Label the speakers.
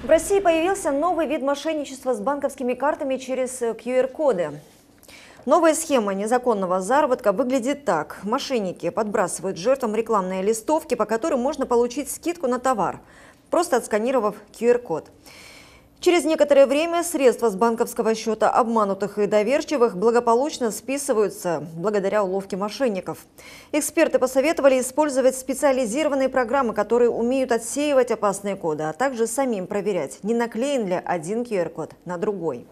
Speaker 1: В России появился новый вид мошенничества с банковскими картами через QR-коды. Э, Новая схема незаконного заработка выглядит так. Мошенники подбрасывают жертвам рекламные листовки, по которым можно получить скидку на товар, просто отсканировав QR-код. Через некоторое время средства с банковского счета обманутых и доверчивых благополучно списываются благодаря уловке мошенников. Эксперты посоветовали использовать специализированные программы, которые умеют отсеивать опасные коды, а также самим проверять, не наклеен ли один QR-код на другой.